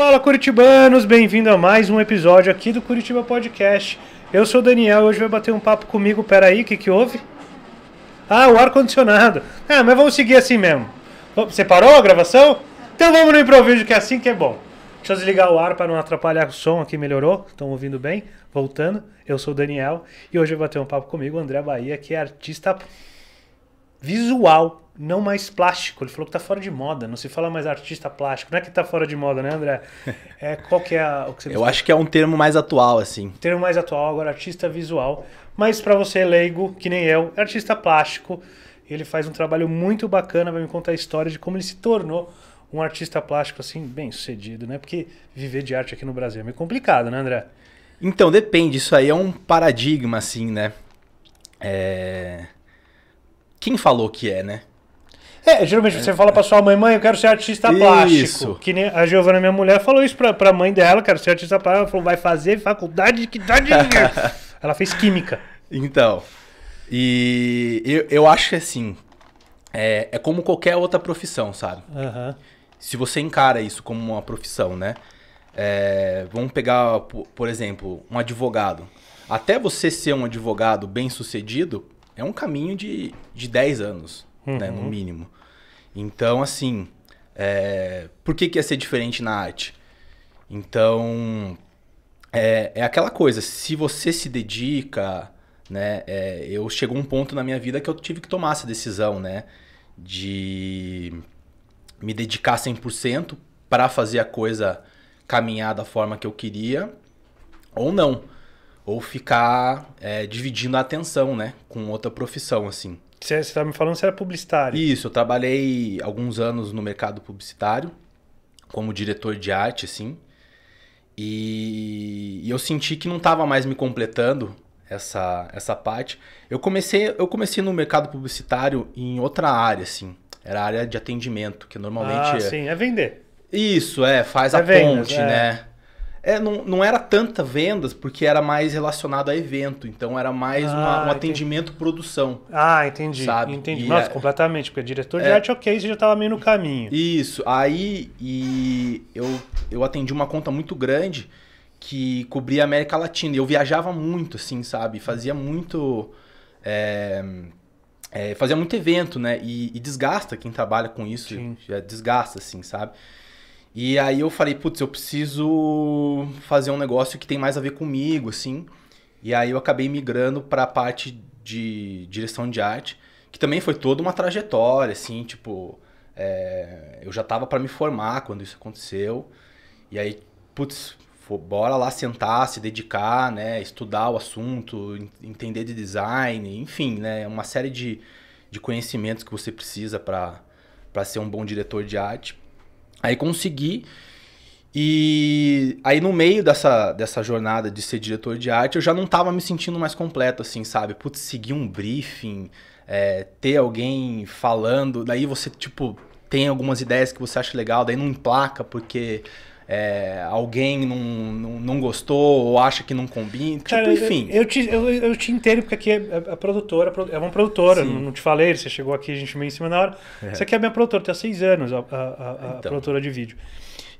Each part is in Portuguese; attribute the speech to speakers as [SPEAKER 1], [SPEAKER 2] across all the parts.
[SPEAKER 1] Fala Curitibanos, bem-vindo a mais um episódio aqui do Curitiba Podcast. Eu sou o Daniel, hoje vai bater um papo comigo, peraí, o que, que houve? Ah, o ar-condicionado. Ah, mas vamos seguir assim mesmo. Você parou a gravação? Então vamos no improviso, que é assim que é bom. Deixa eu desligar o ar para não atrapalhar o som aqui, melhorou? Estão ouvindo bem? Voltando, eu sou o Daniel e hoje vai bater um papo comigo, o André Bahia, que é artista visual não mais plástico. Ele falou que tá fora de moda, não se fala mais artista plástico. Não é que tá fora de moda, né, André? É, qual que é a, o que você Eu acho
[SPEAKER 2] que é um termo mais atual, assim.
[SPEAKER 1] termo mais atual, agora artista visual. Mas para você leigo, que nem eu, é artista plástico. Ele faz um trabalho muito bacana, vai me contar a história de como ele se tornou um artista plástico, assim, bem sucedido, né? Porque viver de arte aqui no Brasil é meio complicado, né, André?
[SPEAKER 2] Então, depende. Isso aí é um paradigma, assim, né? É...
[SPEAKER 1] Quem falou que é, né? É, geralmente você é, fala pra sua mãe, mãe, eu quero ser artista plástico. Isso. Que nem a Giovana, minha mulher, falou isso pra, pra mãe dela, quero ser artista plástico. Ela falou, vai fazer faculdade de que dá dinheiro. Ela fez química. Então, e
[SPEAKER 2] eu, eu acho que assim, é, é como qualquer outra profissão, sabe? Uhum. Se você encara isso como uma profissão, né? É, vamos pegar, por exemplo, um advogado. Até você ser um advogado bem sucedido, é um caminho de, de 10 anos uhum. né, no uhum. mínimo. Então, assim, é... por que, que ia ser diferente na arte? Então, é, é aquela coisa, se você se dedica, né? É, eu chegou um ponto na minha vida que eu tive que tomar essa decisão, né? De me dedicar 100% para fazer a coisa caminhar da forma que eu queria ou não. Ou ficar é, dividindo a atenção, né? Com outra profissão, assim. Você estava tá me falando que você era publicitário. Isso, eu trabalhei alguns anos no mercado publicitário, como diretor de arte, assim. E, e eu senti que não estava mais me completando essa, essa parte. Eu comecei, eu comecei no mercado publicitário em outra área, assim. Era a área de atendimento, que normalmente. Ah, é... sim, é vender. Isso, é, faz é a vendas, ponte, é. né? É, não, não era tanta vendas, porque era mais relacionado a evento. Então era mais ah, uma, um atendimento entendi. produção. Ah,
[SPEAKER 1] entendi. Sabe? Entendi. E Nossa, é, completamente, porque diretor de é, arte, ok, você já estava meio no caminho. Isso.
[SPEAKER 2] Aí e eu, eu atendi uma conta muito grande que cobria a América Latina. Eu viajava muito, assim, sabe? Fazia muito. É, é, fazia muito evento, né? E, e, desgasta quem trabalha com isso. Sim. desgasta, assim, sabe? E aí eu falei, putz, eu preciso fazer um negócio que tem mais a ver comigo, assim. E aí eu acabei migrando para a parte de direção de arte, que também foi toda uma trajetória, assim, tipo, é, eu já tava para me formar quando isso aconteceu. E aí, putz, bora lá sentar, se dedicar, né, estudar o assunto, entender de design, enfim, né, uma série de, de conhecimentos que você precisa para ser um bom diretor de arte. Aí consegui. E aí no meio dessa, dessa jornada de ser diretor de arte, eu já não estava me sentindo mais completo, assim, sabe? Putz, seguir um briefing, é, ter alguém falando, daí você, tipo, tem algumas ideias que você acha legal, daí não emplaca porque é, alguém não, não, não, gostou ou acha que não combina. Tipo, cara, tipo, enfim. Eu, eu,
[SPEAKER 1] te, eu, eu te inteiro, porque aqui é, a é, é produtora, é, é uma produtora, não, não, te falei, você chegou aqui, a gente meio em cima na hora. É. Você aqui é minha produtora, tem há seis anos, a, a, a, então. a, produtora de vídeo.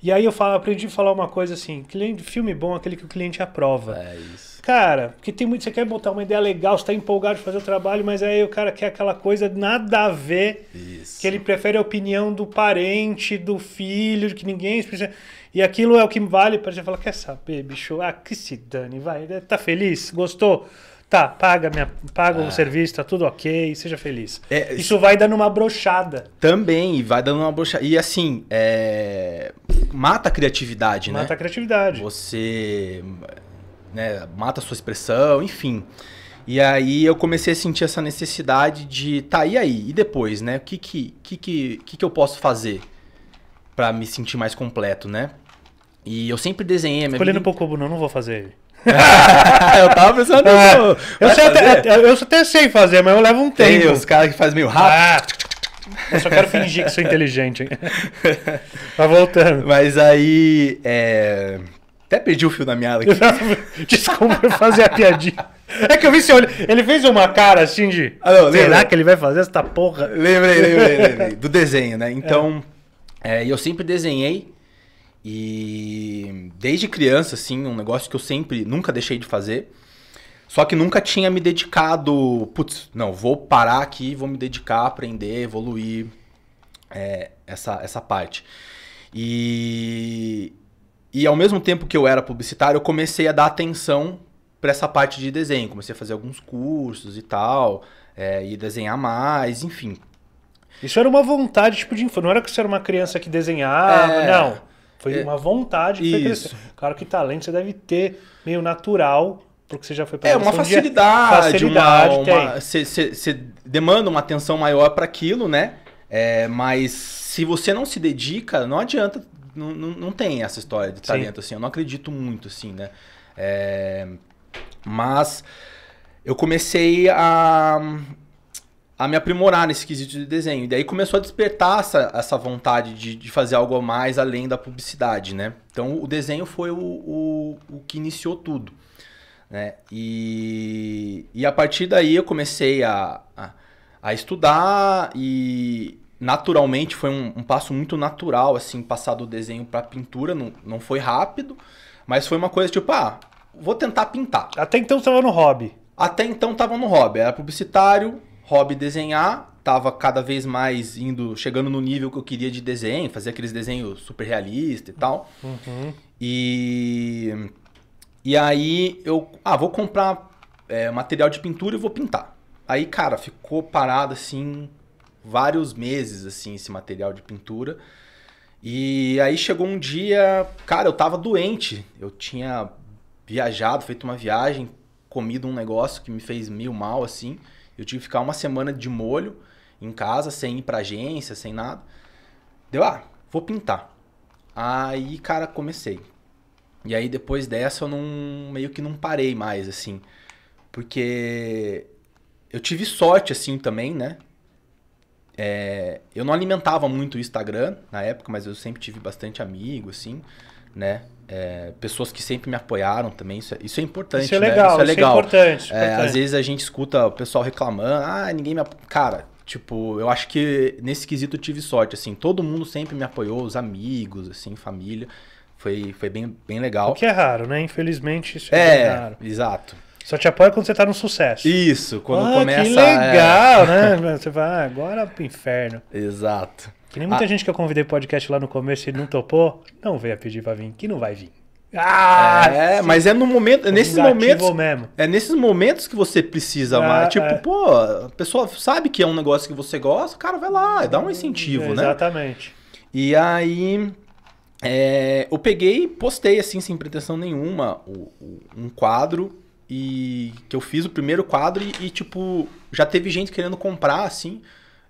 [SPEAKER 1] E aí eu falo, aprendi a falar uma coisa assim: cliente, filme bom é aquele que o cliente aprova. É isso. Cara, porque tem muito, você quer botar uma ideia legal, você está empolgado de fazer o trabalho, mas aí o cara quer aquela coisa nada a ver. Isso. Que ele prefere a opinião do parente, do filho, que ninguém. Precisa e aquilo é o que vale para gente falar, quer saber, bicho? Ah, que se dane, vai. Né? Tá feliz? Gostou? Tá, paga, minha, paga ah. o serviço, tá tudo ok, seja feliz.
[SPEAKER 2] É, isso vai
[SPEAKER 1] dando uma brochada.
[SPEAKER 2] Também, vai dando uma brochada. E assim, é... mata a criatividade, mata né? Mata a criatividade. Você né, mata a sua expressão, enfim. E aí eu comecei a sentir essa necessidade de, tá, e aí? E depois, né? O que que, que, que, que eu posso fazer? para me sentir mais completo, né? E eu sempre desenhei a minha Escolhendo vida...
[SPEAKER 1] Pocobo, não, não vou fazer ele. eu tava pensando ah, eu, até, eu, até, sei fazer, mas eu levo um tempo. Tem os
[SPEAKER 2] caras que fazem meio rápido. Ah, eu só quero fingir que sou inteligente. tá voltando. Mas aí... É... Até perdi o fio da meada aqui.
[SPEAKER 1] Desculpa eu fazer a piadinha.
[SPEAKER 2] É que eu vi seu olho. Ele fez uma cara assim de. Ah, não, Será que
[SPEAKER 1] ele vai fazer essa porra? Lembrei, lembrei, lembrei. Do desenho, né? Então. É.
[SPEAKER 2] É, eu sempre desenhei e desde criança, assim, um negócio que eu sempre, nunca deixei de fazer. Só que nunca tinha me dedicado, putz, não, vou parar aqui, vou me dedicar, aprender, evoluir é, essa, essa parte. E, e ao mesmo tempo que eu era publicitário, eu comecei a dar atenção para essa parte de desenho. Comecei a fazer alguns cursos e tal, é, e
[SPEAKER 1] desenhar mais, enfim. Isso era uma vontade, tipo, de infância. Não era que você era uma criança que desenhava, é, não. Foi é, uma vontade que isso. Claro que talento você deve ter meio natural, porque você já foi para É, uma facilidade, facilidade uma,
[SPEAKER 2] Você demanda uma atenção maior para aquilo, né? É, mas se você não se dedica, não adianta. Não, não, não tem essa história de talento, Sim. assim. Eu não acredito muito, assim, né? É, mas eu comecei a a me aprimorar nesse quesito de desenho. E daí começou a despertar essa, essa vontade de, de fazer algo a mais além da publicidade, né? Então o desenho foi o, o, o que iniciou tudo. Né? E, e a partir daí eu comecei a, a, a estudar e naturalmente foi um, um, passo muito natural, assim, passar do desenho para pintura. Não, não foi rápido, mas foi uma coisa tipo, ah, vou tentar pintar. Até então você estava no hobby. Até então estava no hobby. Era publicitário, hobby desenhar, tava cada vez mais indo, chegando no nível que eu queria de desenho, fazer aqueles desenhos super realistas e tal. Uhum. E e aí eu, ah, vou comprar é, material de pintura e vou pintar. Aí, cara, ficou parado assim vários meses assim esse material de pintura. E aí chegou um dia, cara, eu tava doente. Eu tinha viajado, feito uma viagem, comido um negócio que me fez mil mal assim. Eu tive que ficar uma semana de molho em casa, sem ir pra agência, sem nada. Deu, ah, vou pintar. Aí, cara, comecei. E aí depois dessa eu não meio que não parei mais assim, porque eu tive sorte assim também, né? É, eu não alimentava muito o Instagram na época, mas eu sempre tive bastante amigo assim, né? É, pessoas que sempre me apoiaram também, isso é, isso é importante. Isso é né? legal, né? isso é, legal. Isso é importante, importante. Às vezes a gente escuta o pessoal reclamando, ah, ninguém me apoia. Cara, tipo, eu acho que nesse quesito eu tive sorte, assim, todo mundo sempre me apoiou, os amigos, assim, família. Foi, foi bem, bem legal. O
[SPEAKER 1] que é raro, né? Infelizmente isso é, é raro. Exato. Só te apoia quando você tá no sucesso. Isso, quando ah, começa. Que legal, né? Você vai, ah, agora pro é inferno. Exato. Que nem muita ah. gente que eu convidei pro podcast lá no começo e não topou, não veio a pedir pra vir, que não vai vir.
[SPEAKER 2] Ah, ah é, sim. mas é no momento, é nesses momentos, mesmo. é nesses momentos que você precisa, ah, tipo, é. pô, a pessoa sabe que é um negócio que você gosta, cara, vai lá, dá um incentivo, é, né? Exatamente. E aí, é, eu peguei, postei assim sem pretensão nenhuma, um quadro e que eu fiz o primeiro quadro e, e tipo já teve gente querendo comprar assim.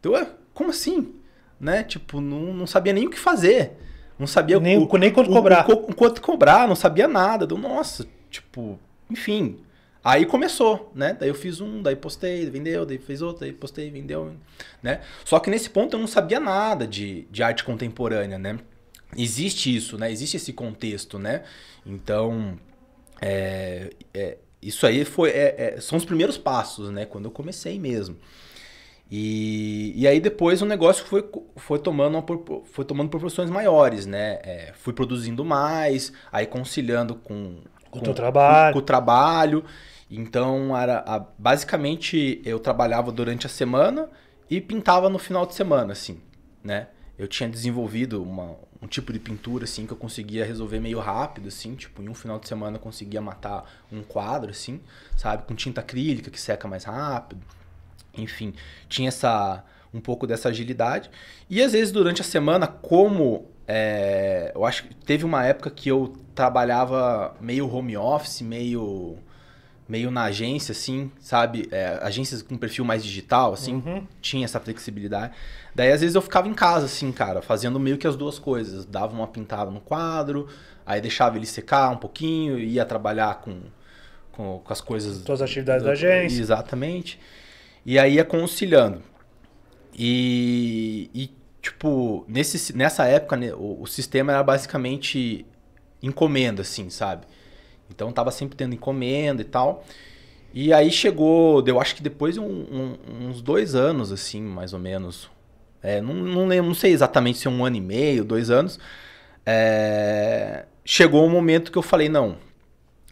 [SPEAKER 2] Eu, como assim? né? Tipo, não, não sabia nem o que fazer. Não sabia nem, o, nem quanto o, cobrar. O, o, quanto cobrar, não sabia nada. Do, nossa, tipo, enfim. Aí começou, né? Daí eu fiz um, daí postei, vendeu, daí fez outro, daí postei, vendeu, né? Só que nesse ponto eu não sabia nada de, de arte contemporânea, né? Existe isso, né? Existe esse contexto, né? Então, é, é, isso aí foi, é, é são os primeiros passos, né? Quando eu comecei mesmo. E, e aí depois o negócio foi, foi, tomando, uma, foi tomando proporções maiores, né? É, fui produzindo mais, aí conciliando com, com, com, trabalho. Com, com, o trabalho. Então, era, a, basicamente, eu trabalhava durante a semana e pintava no final de semana, assim, né? Eu tinha desenvolvido uma, um tipo de pintura, assim, que eu conseguia resolver meio rápido, assim. Tipo, em um final de semana eu conseguia matar um quadro, assim, sabe? Com tinta acrílica que seca mais rápido. Enfim, tinha essa um pouco dessa agilidade. E às vezes durante a semana, como é, eu acho que teve uma época que eu trabalhava meio home office, meio meio na agência, assim, sabe? É, agências com perfil mais digital, assim, uhum. tinha essa flexibilidade. Daí, às vezes, eu ficava em casa, assim, cara, fazendo meio que as duas coisas. Dava uma pintada no quadro, aí deixava ele secar um pouquinho, ia trabalhar com, com, com as coisas... todas as atividades da agência. Exatamente. Exatamente. E aí ia é conciliando. E, e tipo, nesse, nessa época, né, o, o, sistema era basicamente encomenda, assim, sabe? Então tava sempre tendo encomenda e tal. E aí chegou, eu acho que depois um, um, uns dois anos, assim, mais ou menos. É, não, não, lembro, não sei exatamente se é um ano e meio, dois anos. É, chegou um momento que eu falei, não,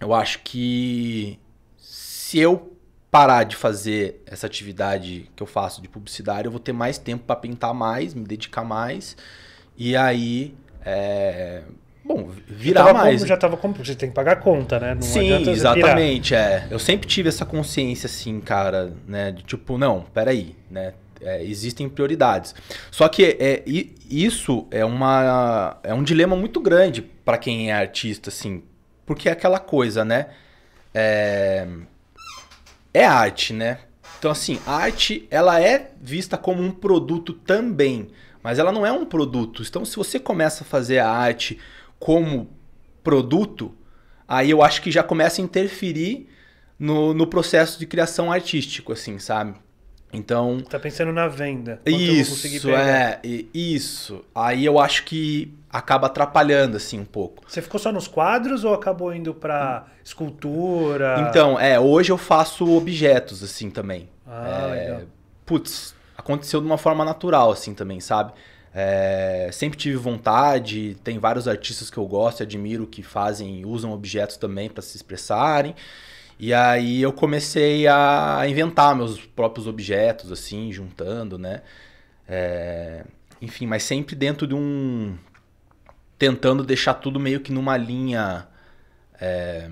[SPEAKER 2] eu acho que se eu parar de fazer essa atividade que eu faço de publicidade, eu vou ter mais tempo para pintar mais, me dedicar mais. E aí. É... Bom, virar já mais. Como, já
[SPEAKER 1] tava como, você tem que pagar a conta, né? Não Sim, exatamente.
[SPEAKER 2] É. Eu sempre tive essa consciência, assim, cara, né? De tipo, não, peraí, né? É, existem prioridades. Só que é, isso é, uma, é um dilema muito grande para quem é artista, assim. Porque é aquela coisa, né? É é arte, né? Então, assim, a arte ela é vista como um produto também, mas ela não é um produto. Então, se você começa a fazer a arte como produto, aí eu acho que já começa a interferir no, no processo de criação artístico, assim, sabe? Então.
[SPEAKER 1] Tá pensando na venda. Isso, é,
[SPEAKER 2] isso. Aí eu acho que acaba atrapalhando, assim, um pouco.
[SPEAKER 1] Você ficou só nos quadros ou acabou indo pra escultura? Então,
[SPEAKER 2] é, hoje eu faço objetos, assim, também.
[SPEAKER 1] Ah, é,
[SPEAKER 2] Putz, aconteceu de uma forma natural, assim, também, sabe? É, sempre tive vontade, tem vários artistas que eu gosto e admiro que fazem, usam objetos também para se expressarem. E aí eu comecei a inventar meus próprios objetos, assim, juntando, né? É... Enfim, mas sempre dentro de um. Tentando deixar tudo meio que numa linha é...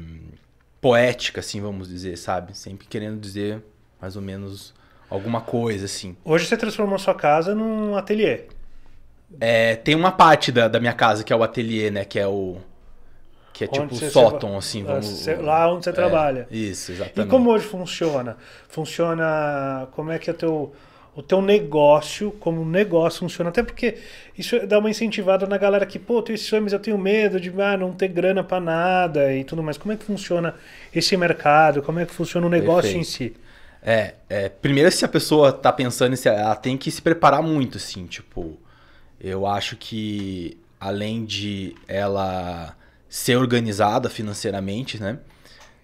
[SPEAKER 2] poética, assim, vamos dizer, sabe? Sempre querendo dizer mais ou menos alguma coisa, assim.
[SPEAKER 1] Hoje você transformou sua casa num ateliê.
[SPEAKER 2] É, tem uma parte da, da minha casa que é o ateliê, né? Que é o que é onde tipo o sótão, assim. Ah, vamos... Você... Lá onde você é, trabalha. Isso, exatamente. E como
[SPEAKER 1] hoje funciona? Funciona. Como é que é o teu o teu negócio, como um negócio funciona. Até porque isso dá uma incentivada na galera que, pô, tenho esses mas eu tenho medo de ah, não ter grana para nada e tudo mais. Como é que funciona esse mercado? Como é que funciona o negócio Perfeito. em
[SPEAKER 2] si? É, é, primeiro se a pessoa tá pensando, ela tem que se preparar muito, assim, tipo, eu acho que além de ela ser organizada financeiramente, né?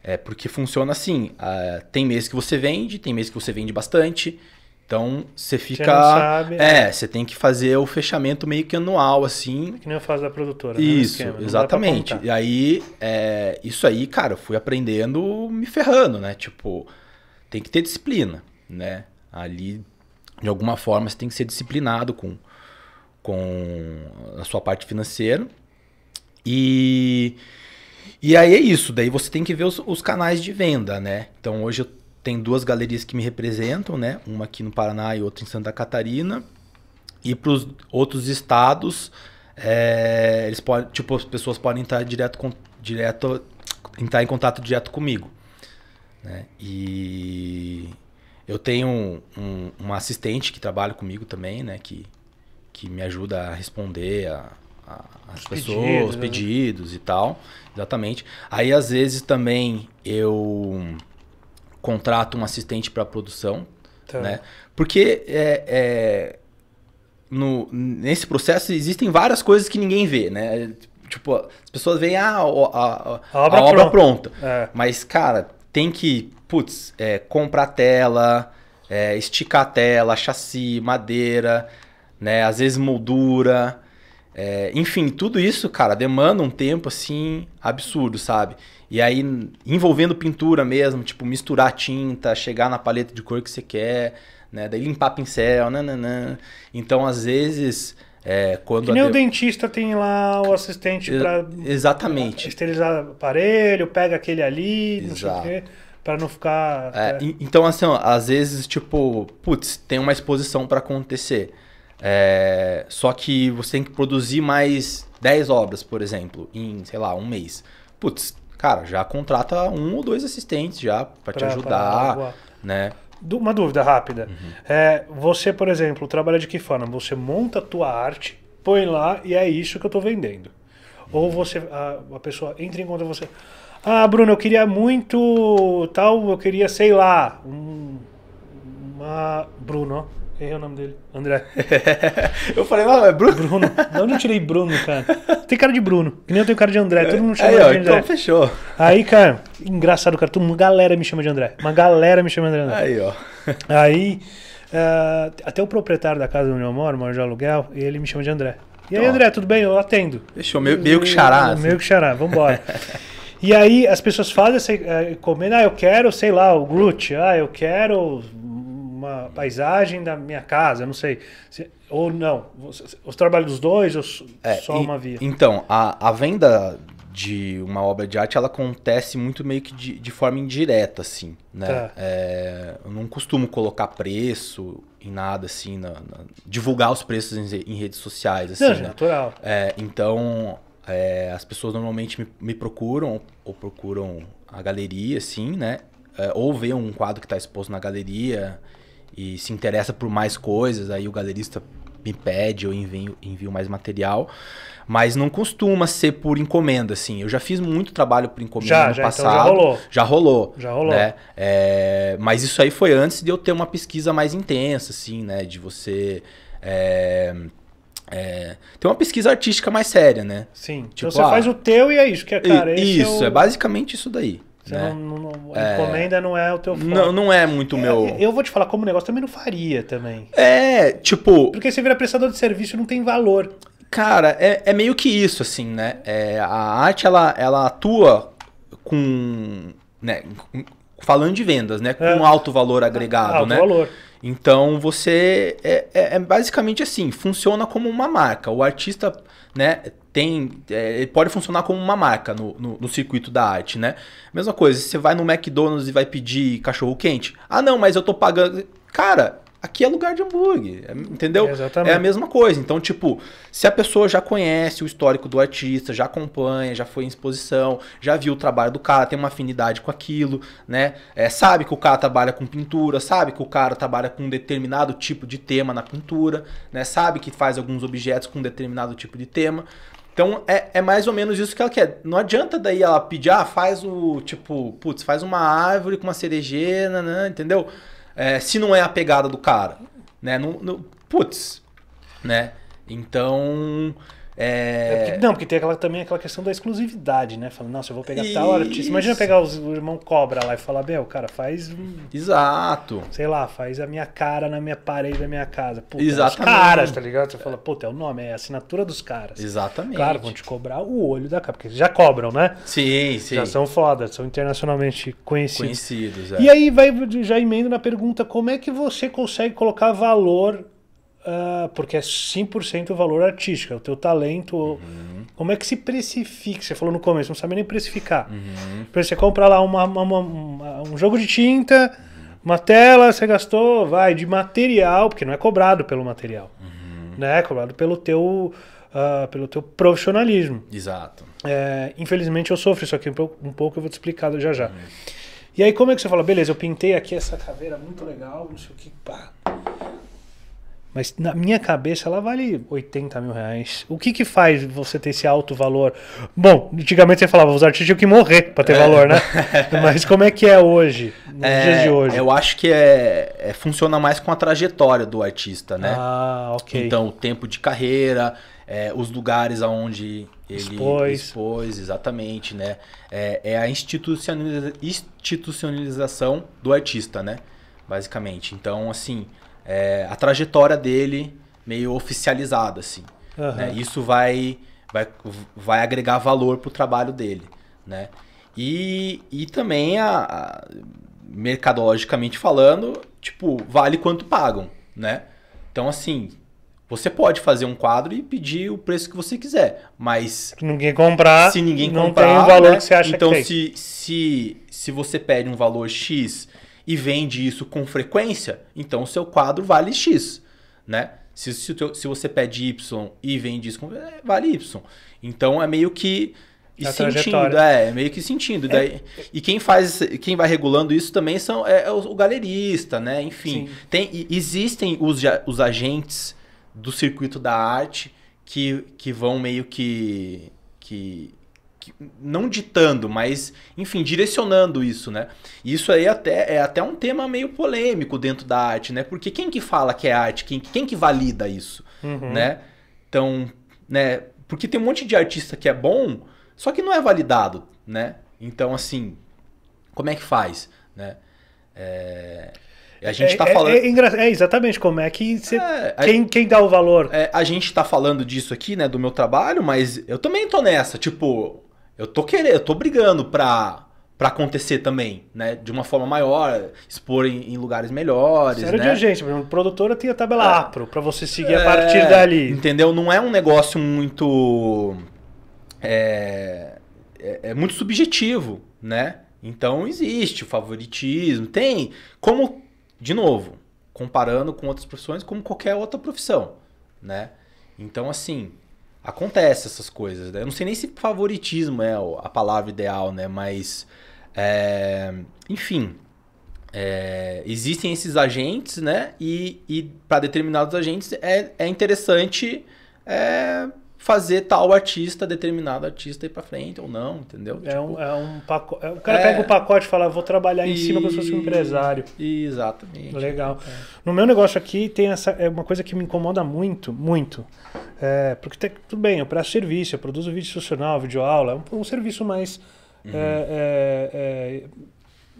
[SPEAKER 2] É porque funciona assim: uh, tem mês que você vende, tem mês que você vende bastante. Então você fica. Você sabe, é, é, você tem que fazer o fechamento meio que anual, assim. É que nem eu faço da produtora. Né? Isso, né? exatamente. E aí, é, isso aí, cara, eu fui aprendendo me ferrando, né? Tipo, tem que ter disciplina, né? Ali, de alguma forma, você tem que ser disciplinado com, com a sua parte financeira. E e aí é isso, daí você tem que ver os, os, canais de venda, né? Então hoje eu tenho duas galerias que me representam, né? Uma aqui no Paraná e outra em Santa Catarina. E para os outros estados, é, eles podem, tipo, as pessoas podem entrar direto, com, direto entrar em contato direto comigo. Né? E eu tenho um, uma assistente que trabalha comigo também, né? Que, que me ajuda a responder, a as Os pessoas, pedidos, né? pedidos né? e tal. Exatamente. Aí às vezes também eu contrato um assistente para produção, tá. né? Porque é, é, no, nesse processo existem várias coisas que ninguém vê, né? Tipo, as pessoas veem ah, a, a, a, obra, a obra pronta. pronta. É. Mas, cara, tem que, putz, é, comprar tela, é, esticar tela, chassi, madeira, né? Às vezes moldura, é, enfim, tudo isso, cara, demanda um tempo assim absurdo, sabe? E aí, envolvendo pintura mesmo, tipo, misturar tinta, chegar na paleta de cor que você quer, né? Daí limpar pincel, nananã. Então, às vezes. É, quando que nem de... o
[SPEAKER 1] dentista tem lá o assistente para exatamente esterilizar o aparelho, pega aquele ali, para não ficar. É,
[SPEAKER 2] é. Então assim, ó, às vezes tipo, putz, tem uma exposição para acontecer. É, só que você tem que produzir mais 10 obras, por exemplo, em, sei lá, um mês. Putz, cara, já contrata um ou dois
[SPEAKER 1] assistentes já para te ajudar, pra, né? Uma dúvida rápida. Uhum. É, você, por exemplo, trabalha de que forma? Você monta a tua arte, põe lá e é isso que eu estou vendendo. Uhum. Ou você, a, a pessoa entra em conta você. Ah, Bruno, eu queria muito tal, eu queria, sei lá, um, uma Bruno, Errei o nome dele. André. eu falei, não, ah, é Bruno. Bruno. De onde eu tirei Bruno, cara? Tem cara de Bruno. Que nem eu tenho cara de André. Todo mundo chama Aí, de ó, André. Então fechou. Aí, cara, engraçado, cara. Uma galera me chama de André. Uma galera me chama de André. Aí, ó. Aí, uh, até o proprietário da casa onde eu moro, moro de aluguel, ele me chama de André. E aí, André, tudo bem? Eu atendo. Fechou, meio, meio que xará. Meio, assim. meio que xará, vambora. e aí, as pessoas fazem essa eh, comendo, Ah, eu quero, sei lá, o Groot. Ah, eu quero uma paisagem da minha casa, não sei. Se, ou não. Os, trabalhos dos dois ou é, só e, uma via?
[SPEAKER 2] Então, a, a venda de uma obra de arte, ela acontece muito meio que de, de forma indireta, assim, né? Tá. É, eu não costumo colocar preço em nada, assim, na, na, divulgar os preços em, em redes sociais, assim, não, né? natural. É, então, é, as pessoas normalmente me, me, procuram ou procuram a galeria, assim, né? É, ou vê um quadro que está exposto na galeria e se interessa por mais coisas, aí o galerista me pede, eu envio, envio mais material. Mas não costuma ser por encomenda, assim. Eu já fiz muito trabalho por encomenda já, no já, passado. Então já rolou. Já rolou. Já rolou. Né? É, mas isso aí foi antes de eu ter uma pesquisa mais intensa, assim, né? De você. É, é, ter uma pesquisa artística mais séria, né? Sim. Então tipo, então você ah, faz o teu e é isso, que é, cara. É isso, é, o... é basicamente isso daí. Você né? não, não, é... encomenda não é o teu foco. Não, não
[SPEAKER 1] é muito é, meu. Eu vou te falar, como negócio também não faria também. É, tipo. Porque você vira prestador de serviço não tem valor. Cara, é, é meio que
[SPEAKER 2] isso, assim, né? É, a arte, ela, ela atua com. Né, falando de vendas, né? Com é. alto valor agregado, alto né? valor. Então você é, é, é basicamente assim, funciona como uma marca. O artista né, tem é, pode funcionar como uma marca no, no, no, circuito da arte, né? Mesma coisa, você vai no McDonald's e vai pedir cachorro quente. Ah, não, mas eu tô pagando. Cara, aqui é lugar de hambúrguer, é, entendeu? É a mesma coisa. Então, tipo, se a pessoa já conhece o histórico do artista, já acompanha, já foi em exposição, já viu o trabalho do cara, tem uma afinidade com aquilo, né? É, sabe que o cara trabalha com pintura, sabe que o cara trabalha com um determinado tipo de tema na pintura, né? Sabe que faz alguns objetos com um determinado tipo de tema. Então é, é mais ou menos isso que ela quer. Não adianta daí ela pedir, ah, faz o tipo, putz, faz uma árvore com uma cerejeira, né, entendeu? É, se não é a pegada do cara, né? no putz, né? Então é... É porque,
[SPEAKER 1] não, porque tem aquela, também aquela questão da exclusividade, né? Falando, nossa, eu vou pegar Isso. tal artista. Imagina pegar os, o irmão Cobra lá e falar, o cara, faz. Exato. Sei lá, faz a minha cara na minha parede da minha casa. Puta, é Exatamente. Os caras, tá ligado? Você fala, puta, é o nome, é a assinatura dos caras. Exatamente. Claro, vão te cobrar o olho da cara, porque já cobram, né? Sim, sim. Já são foda, são internacionalmente conhecidos. Conhecidos, é. E aí vai já emendo na pergunta: como é que você consegue colocar valor uh, porque é 100% o valor artístico, é o teu talento. Uhum. Como é que se precifica? Você falou no começo, não sabe nem precificar. Uhum. Você compra lá uma, uma, uma, um jogo de tinta, uma tela, você gastou, vai, de material, porque não é cobrado pelo material. Uhum. Né? É cobrado pelo teu, uh, pelo teu profissionalismo. Exato. É, infelizmente eu sofro isso aqui um pouco, um pouco eu vou te explicar já já. Uhum. E aí como é que você fala, beleza, eu pintei aqui essa caveira muito legal, não sei o que, pá mas na minha cabeça ela vale 80 mil reais. O que que faz você ter esse alto valor? Bom, antigamente você falava, os artistas tinham que morrer para ter é. valor, né? Mas como é que é hoje, nos é, dias de hoje? Eu
[SPEAKER 2] acho que é, é, funciona mais com a trajetória do artista, né? Ah, ok. Então, o tempo de carreira, é, os lugares aonde ele expôs, expôs exatamente, né? É, é, a institucionaliza, institucionalização do artista, né? Basicamente. Então, assim é, a trajetória dele meio oficializada, assim. Uhum. Né? Isso vai, vai, vai agregar valor pro trabalho dele, né? E, e também, a, a, mercadologicamente falando, tipo, vale quanto pagam, né? Então, assim, você pode fazer um quadro e pedir o preço que você quiser,
[SPEAKER 1] mas... Se ninguém comprar, se ninguém não comprar, tem o valor né? que você acha então, que tem.
[SPEAKER 2] Então, se, se, se você pede um valor X e vende isso com frequência, então o seu quadro vale X, né? Se, se, se você pede Y e vende isso, com, é, vale Y. Então é meio que e é a sentindo, é, é, meio que sentindo. É. Daí, e quem faz, quem vai regulando isso também são é, é o, o, galerista, né? Enfim, tem, existem os, os agentes do circuito da arte que, que vão meio que, que não ditando, mas, enfim, direcionando isso, né? Isso aí até, é até um tema meio polêmico dentro da arte, né? Porque quem que fala que é arte? Quem, quem que valida isso, uhum. né? Então, né? Porque tem um monte de artista que é bom, só que não é validado, né? Então, assim, como é que faz, né? É... A gente está é, falando. É,
[SPEAKER 1] é, é, exatamente como é
[SPEAKER 2] que é, quem, quem dá o valor. É, a gente está falando disso aqui, né, do meu trabalho, mas eu também tô nessa. Tipo, eu tô querendo, eu tô brigando pra, pra acontecer também, né? De uma forma maior, expor em, em lugares melhores. Sério né? de
[SPEAKER 1] agência, por exemplo, produtora tem a tabela é. APRO pra você seguir é, a partir é, dali.
[SPEAKER 2] Entendeu? Não é um negócio muito. É, é, é muito subjetivo, né? Então existe o favoritismo, tem. Como, de novo, comparando com outras profissões, como qualquer outra profissão, né? Então, assim, acontece essas coisas, né? Eu não sei nem se favoritismo é a palavra ideal, né? Mas, é, enfim, é, existem esses agentes, né? E, e para determinados agentes é, é interessante é, fazer tal artista, determinado artista ir para frente ou não, entendeu? É, tipo, um, é um pacote. É, o cara é, pega o pacote e fala, vou trabalhar em e, cima como se fosse um empresário.
[SPEAKER 1] Exatamente. Legal. É. No meu negócio aqui tem essa. É uma coisa que me incomoda muito, muito. É, porque tem, tudo bem, eu presto serviço, eu produzo vídeo institucional, vídeo aula, é um, um serviço mais. Uhum. É,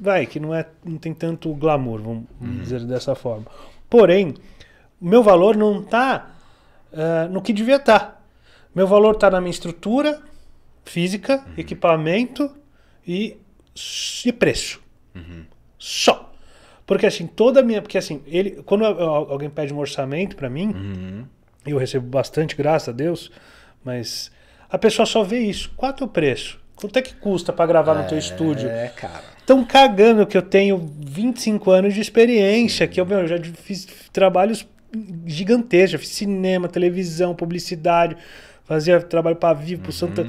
[SPEAKER 1] vai, que não, é, não tem tanto glamour, vamos uhum. dizer dessa forma. Porém, o meu valor não está no que devia estar. Tá. Meu valor está na minha estrutura física, uhum. equipamento e, e preço. Uhum. Só. Porque assim, toda a minha. Porque assim, ele, quando alguém pede um orçamento para mim, uhum. eu recebo bastante, graças a Deus, mas a pessoa só vê isso. Quanto é o preço? Quanto é que custa para gravar é, no teu é, estúdio? É, cara. Estão cagando que eu tenho 25 anos de experiência, Sim. que eu, meu, eu já fiz trabalhos gigantescos, já fiz cinema, televisão, publicidade fazia trabalho para vivo, pro uhum. Santa.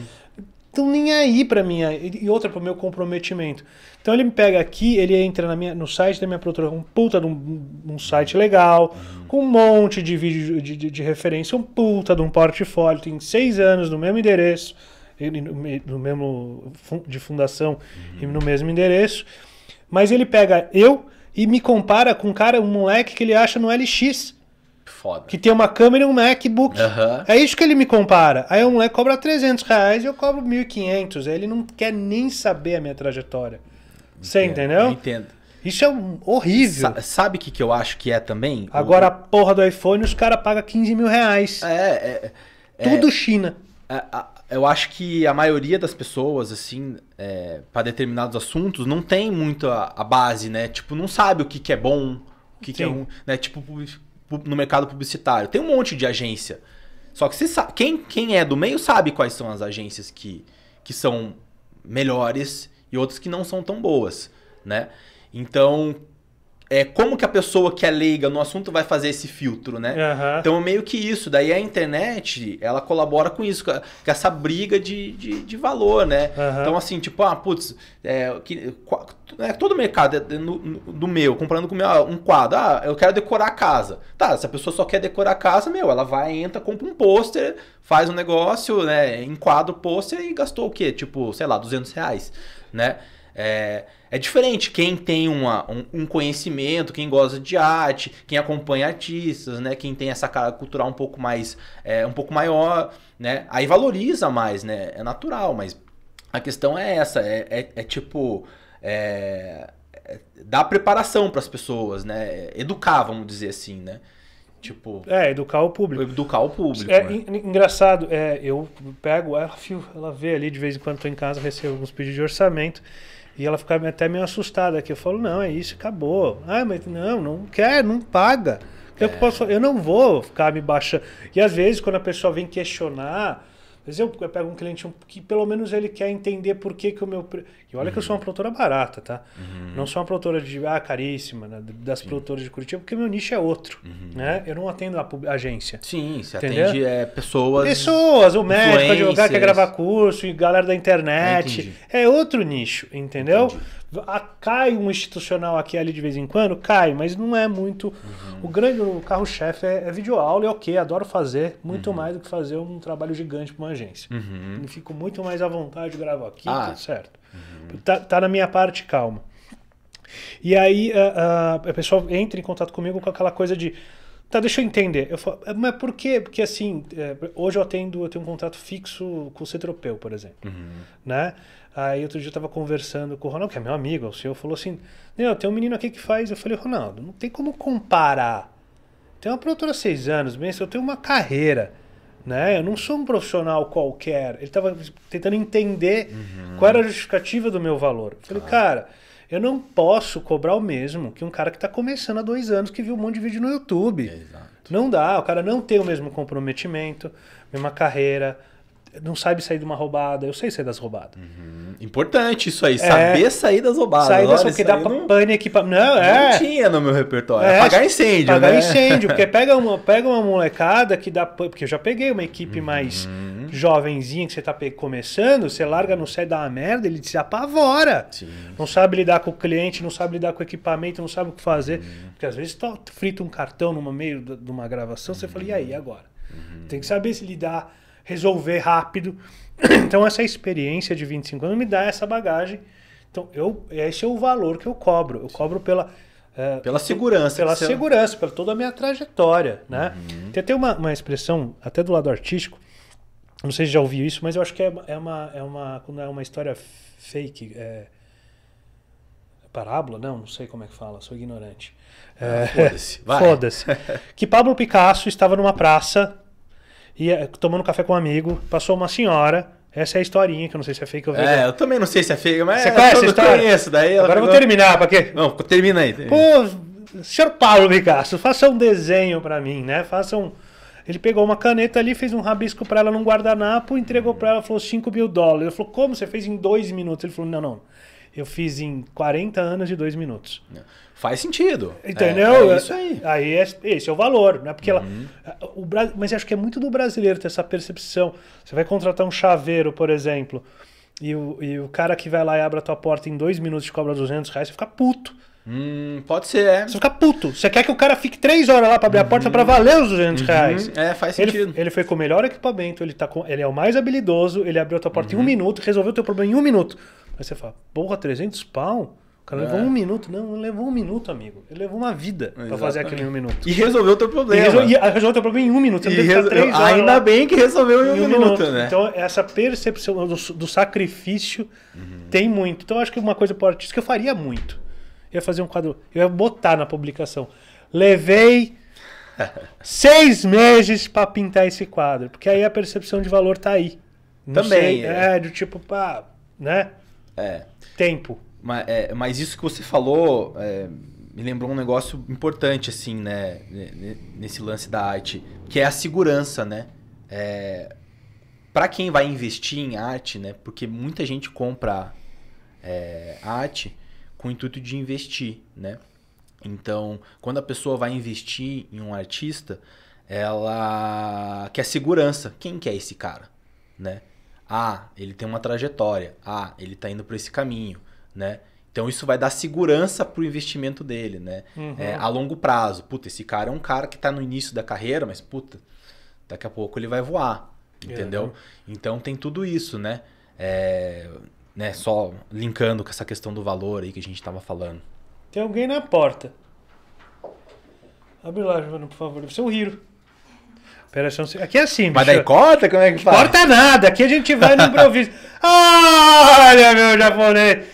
[SPEAKER 1] Então nem é aí para mim é, e outra para o meu comprometimento. Então ele me pega aqui, ele entra na minha, no site da minha produtora, um puta de um, um site legal, uhum. com um monte de vídeo de, de, de, referência, um puta de um portfólio, tem seis anos no mesmo endereço, no mesmo de fundação e no uhum. mesmo endereço. Mas ele pega eu e me compara com um cara, um moleque que ele acha no LX foda. Que tem uma câmera e um MacBook. É isso que ele me compara. Aí o moleque cobra 300 reais e eu cobro 1.500. Aí ele não quer nem saber a minha trajetória. Entendo, Você entendeu? entendo. Isso é um horrível.
[SPEAKER 2] Sa sabe o que, que eu acho que é também? Agora, o... a
[SPEAKER 1] porra do iPhone, os caras pagam 15 mil reais. É, é, é. Tudo é, China.
[SPEAKER 2] É, eu acho que a maioria das pessoas, assim, é, para determinados assuntos, não tem muito a, a, base, né? Tipo, não sabe o que, que é bom, o que, que é um. Né? Tipo, no mercado publicitário. Tem um monte de agência. Só que você sabe, quem, quem é do meio sabe quais são as agências que, que são melhores e outras que não são tão boas, né? Então, é, como que a pessoa que é leiga no assunto vai fazer esse filtro, né? Uhum. Então é meio que isso. Daí a internet, ela colabora com isso, com essa briga de, de, de valor, né? Uhum. Então assim, tipo, ah, putz, é, que, é, todo mercado é no, do meu, comprando com meu, ah, um quadro. Ah, eu quero decorar a casa. Tá, se a pessoa só quer decorar a casa, meu, ela vai, entra, compra um pôster, faz um negócio, né? Enquadra o pôster e gastou o quê? Tipo, sei lá, 200 reais, né? É... É diferente quem tem uma, um, um, conhecimento, quem gosta de arte, quem acompanha artistas, né? Quem tem essa cara cultural um pouco mais, é, um pouco maior, né? Aí valoriza mais, né? É natural, mas a questão é essa, é, é, é tipo é, é, dar preparação para as pessoas, né? É educar, vamos dizer assim, né?
[SPEAKER 1] Tipo, é, educar o público. Educar o público. É né? engraçado, é, eu pego, ela, ela vê ali de vez em quando estou em casa, recebo alguns pedidos de orçamento. E ela ficava até meio assustada, que eu falo, não, é isso, acabou. Ah, mas não, não quer, não paga. É. Eu, posso, eu não vou ficar me baixando. E às vezes, quando a pessoa vem questionar, às vezes eu, eu pego um cliente que pelo menos ele quer entender por que, que o meu. E olha uhum. que eu sou uma uhum. produtora barata, tá? Uhum. Não sou uma produtora de ah, caríssima, né? das sim. produtoras de Curitiba, porque meu nicho é outro, uhum. né? Eu não atendo a agência. Sim, você entendeu? atende é, pessoas. Pessoas, o médico, o advogado quer gravar curso, e galera da internet. Ah, é outro nicho, entendeu? A, cai um institucional aqui ali de vez em quando, cai, mas não é muito. Uhum. O grande o carro-chefe é, é videoaula, é ok, adoro fazer, muito uhum. mais do que fazer um trabalho gigante para uma agência. Fico muito mais à vontade de gravar aqui, ah. tudo certo. Uhum. Tá, tá na minha parte, calma. E aí a, ah, a, ah, a, pessoa entra em contato comigo com aquela coisa de. Tá, deixa eu entender. Eu falo, é, mas por quê? Porque assim, eh, hoje eu atendo, eu tenho um contrato fixo com o Cetropeu, por exemplo. Uhum. Né? Aí outro dia eu tava conversando com o Ronaldo, que é meu amigo, o senhor falou assim: Não, tem um menino aqui que faz. Eu falei, Ronaldo, não tem como comparar. Tem uma produtora há seis anos, bem, eu tenho uma carreira. Né? Eu não sou um profissional qualquer. Ele estava tentando entender uhum. qual era a justificativa do meu valor. Eu falei, ah. cara, eu não posso cobrar o mesmo que um cara que está começando há dois anos que viu um monte de vídeo no YouTube. Exato. Não dá, o cara não tem o mesmo comprometimento, mesma carreira, não sabe sair de uma roubada. Eu sei sair das roubadas. Uhum.
[SPEAKER 2] Importante isso aí, é, saber sair das roubadas. Sair das roubadas, porque dá não...
[SPEAKER 1] pane aqui pra... Não, é. Não tinha
[SPEAKER 2] no meu repertório. É, apagar incêndio, apagar né? incêndio, porque
[SPEAKER 1] pega uma, pega uma molecada que dá Porque eu já peguei uma equipe uhum. mais jovenzinha que você tá começando, você larga no céu e dá uma merda, ele se apavora. Sim. Não sabe lidar com o cliente, não sabe lidar com o equipamento, não sabe o que fazer. Uhum. Porque às vezes tá frita um cartão no meio de uma gravação, você fala, e aí, uhum. agora? Uhum. Tem que saber se lidar resolver rápido. Então, essa experiência de 25 anos me dá essa bagagem. Então, eu, esse é o valor que eu cobro. Eu cobro pela. É, pela segurança. Pela segurança, pela toda a minha trajetória. Né? Uhum. Tem até uma, uma expressão, até do lado artístico, não sei se já ouviu isso, mas eu acho que é, é uma. É uma, quando é uma história fake. É... Parábola? Não, não sei como é que fala, sou ignorante. Ah, é, Foda-se. Foda-se. que Pablo Picasso estava numa praça ia eh, tomando café com um amigo, passou uma senhora. Essa é a historinha, que eu não sei se é fake ou verdade. É, eu também não sei se é fake, mas. Você conhece a história? Conheço, daí Agora pegou... eu vou terminar, pra quê? Não, termina aí. Pô, senhor Paulo Picasso, faça um desenho pra mim, né? Faça um. Ele pegou uma caneta ali, fez um rabisco para ela num guardanapo, entregou para ela, falou 5 mil dólares. eu falou, como você fez em dois minutos? Ele falou, não, não eu fiz em 40 anos de dois minutos. É. Faz sentido. Entendeu? É, é isso aí. Aí é, esse é o valor, né? Porque uhum. ela, o, mas acho que é muito do brasileiro ter essa percepção. Você vai contratar um chaveiro, por exemplo, e o, e o cara que vai lá e abre a tua porta em dois minutos e cobra 200 reais, você fica puto. Hum, pode ser, é. Você fica puto. Você quer que o cara fique três horas lá para abrir uhum. a porta para uhum. valer os 200 uhum. reais. É, faz sentido. Ele, ele, foi com o melhor equipamento, ele, tá com, ele é o mais habilidoso, ele abriu a tua porta uhum. em um uhum. minuto, resolveu o teu problema em um minuto. Aí você fala, porra, 300 pau? O cara é. levou um minuto. Não, levou um minuto, amigo. Ele levou uma vida Exatamente. pra fazer aquele um minuto. E resolveu o teu problema. E resolveu, resolveu teu problema em um minuto. Você resol... três horas Ainda bem que resolveu em um, um minuto, minuto, né? Então, essa percepção do, do sacrifício uhum. tem muito. Então, eu acho que uma coisa pro artista que eu faria muito. Eu ia fazer um quadro. Eu ia botar na publicação. Levei seis meses para pintar esse quadro. Porque aí a percepção de valor tá aí. Não Também. Sei, é. é, do tipo, pá, né? É. Tempo. Mas, é, mas isso
[SPEAKER 2] que você falou é, me lembrou um negócio importante, assim, né? Nesse lance da arte, que é a segurança, né? É, para quem vai investir em arte, né? Porque muita gente compra é, arte com o intuito de investir, né? Então, quando a pessoa vai investir em um artista, ela quer segurança. Quem que é esse cara, né? Ah, ele tem uma trajetória. Ah, ele está indo para esse caminho, né? Então isso vai dar segurança para o investimento dele, né? Uhum. É, a longo prazo. Puta, esse cara é um cara que está no início da carreira, mas puta, daqui a pouco ele vai voar, é. entendeu? Uhum. Então tem tudo isso, né? É, né? Só linkando com essa questão do valor aí que a gente estava
[SPEAKER 1] falando. Tem alguém na porta. Abre lá, Giovana, por favor. Deve ser o Hiro. Operação Cinco. Aqui é assim, bicho. Mas daí corta? Como é que faz? Corta nada. Aqui a gente vai no improviso. Ah, olha, meu japonês.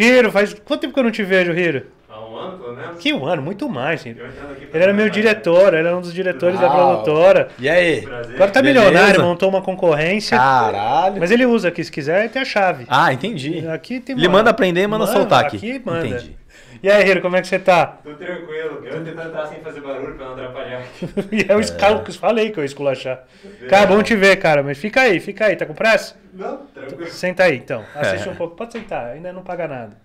[SPEAKER 1] Hiro, faz quanto tempo que eu não te vejo, Hiro? Há um ano, pelo menos. Que um ano, muito mais, Hiro. Ele era meu diretor, ele era um dos diretores Uau. da produtora. E aí? Agora tá Beleza? milionário, montou uma concorrência. Caralho. Mas ele usa aqui, se quiser, tem a chave. Ah, entendi. Aqui tem Ele manda aprender e manda, manda soltar aqui. Aqui manda. Entendi. E aí, Hiro, como é que você tá? Tô tranquilo. Eu vou tentar entrar sem fazer barulho pra não atrapalhar. e é o escalo que é. eu falei que eu ia esculachar. Cara, bom te ver, cara. Mas fica aí, fica aí. Tá com pressa? Não, tranquilo. Senta aí, então. É. Assiste um pouco. Pode sentar, ainda não paga nada.